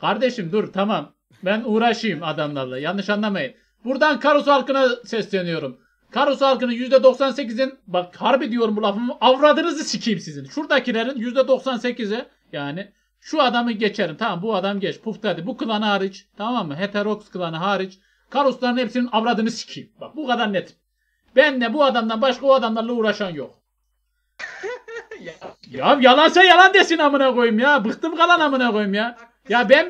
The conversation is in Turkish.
Kardeşim dur tamam. Ben uğraşayım adamlarla. Yanlış anlamayın. Buradan Karusu halkına sesleniyorum. Karusu halkının %98'in bak harbi diyorum bu lafımı avradınızı sikeyim sizin. Şuradakilerin %98'i yani şu adamı geçerim. Tamam bu adam geç. Puf dedi. Bu klanı hariç tamam mı? heteroks klanı hariç. Karusların hepsinin avradını sikeyim. Bak bu kadar net. Ben de bu adamdan başka o adamlarla uğraşan yok. ya yalansa yalan desin amına koyayım ya. Bıktım kalan amına koyayım ya. Ya ben